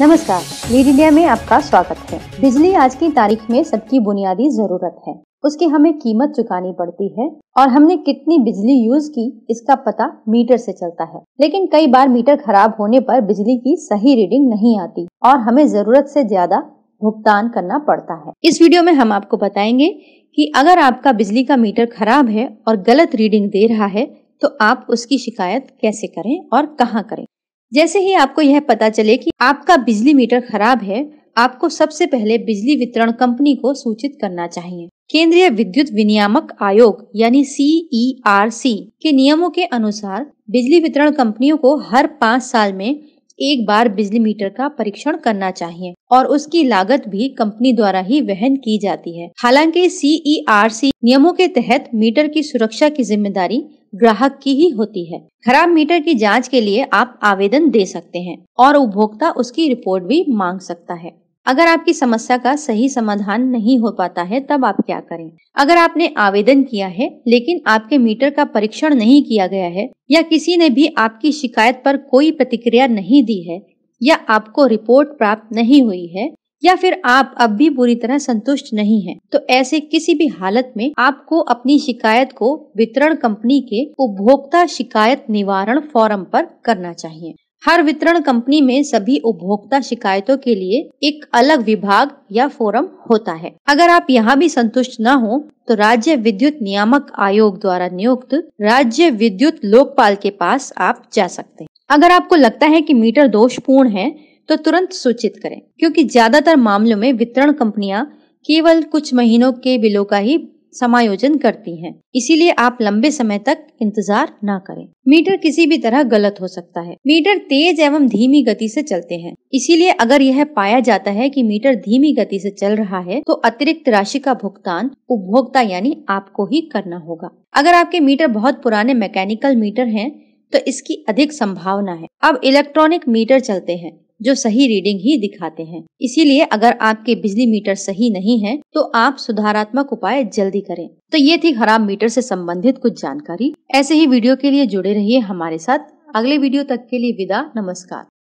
नमस्कार lead India में आपका स्वागत है बिजली आज की तारीख में सबकी बुनियादी जरूरत है उसकी हमें कीमत चुकानी पड़ती है और हमने कितनी बिजली यूज की इसका पता मीटर से चलता है लेकिन कई बार मीटर खराब होने पर बिजली की सही रीडिंग नहीं आती और हमें जरूरत से ज्यादा भुगतान करना पड़ता है इस वीडियो में हम आपको बताएंगे कि अगर आपका बिजली का मीटर खराब है और गलत रीडिंग दे रहा है तो आप उसकी शिकायत कैसे करें और कहाँ करें जैसे ही आपको यह पता चले कि आपका बिजली मीटर खराब है आपको सबसे पहले बिजली वितरण कंपनी को सूचित करना चाहिए केंद्रीय विद्युत विनियामक आयोग यानी सी e के नियमों के अनुसार बिजली वितरण कंपनियों को हर पाँच साल में एक बार बिजली मीटर का परीक्षण करना चाहिए और उसकी लागत भी कंपनी द्वारा ही वहन की जाती है हालांकि सी e नियमों के तहत मीटर की सुरक्षा की जिम्मेदारी ग्राहक की ही होती है खराब मीटर की जांच के लिए आप आवेदन दे सकते हैं और उपभोक्ता उसकी रिपोर्ट भी मांग सकता है अगर आपकी समस्या का सही समाधान नहीं हो पाता है तब आप क्या करें अगर आपने आवेदन किया है लेकिन आपके मीटर का परीक्षण नहीं किया गया है या किसी ने भी आपकी शिकायत पर कोई प्रतिक्रिया नहीं दी है या आपको रिपोर्ट प्राप्त नहीं हुई है या फिर आप अब भी बुरी तरह संतुष्ट नहीं हैं, तो ऐसे किसी भी हालत में आपको अपनी शिकायत को वितरण कंपनी के उपभोक्ता शिकायत निवारण फोरम पर करना चाहिए हर वितरण कंपनी में सभी उपभोक्ता शिकायतों के लिए एक अलग विभाग या फोरम होता है अगर आप यहाँ भी संतुष्ट न हो तो राज्य विद्युत नियामक आयोग द्वारा नियुक्त राज्य विद्युत लोकपाल के पास आप जा सकते हैं अगर आपको लगता है कि मीटर दोषपूर्ण है तो तुरंत सूचित करें क्योंकि ज्यादातर मामलों में वितरण कंपनियां केवल कुछ महीनों के बिलों का ही समायोजन करती हैं। इसीलिए आप लंबे समय तक इंतजार न करें मीटर किसी भी तरह गलत हो सकता है मीटर तेज एवं धीमी गति से चलते हैं इसीलिए अगर यह पाया जाता है कि मीटर धीमी गति से चल रहा है तो अतिरिक्त राशि का भुगतान उपभोक्ता यानी आपको ही करना होगा अगर आपके मीटर बहुत पुराने मैकेनिकल मीटर हैं तो इसकी अधिक संभावना है अब इलेक्ट्रॉनिक मीटर चलते हैं जो सही रीडिंग ही दिखाते हैं इसीलिए अगर आपके बिजली मीटर सही नहीं है तो आप सुधारात्मक उपाय जल्दी करें तो ये थी खराब मीटर से संबंधित कुछ जानकारी ऐसे ही वीडियो के लिए जुड़े रहिए हमारे साथ अगले वीडियो तक के लिए विदा नमस्कार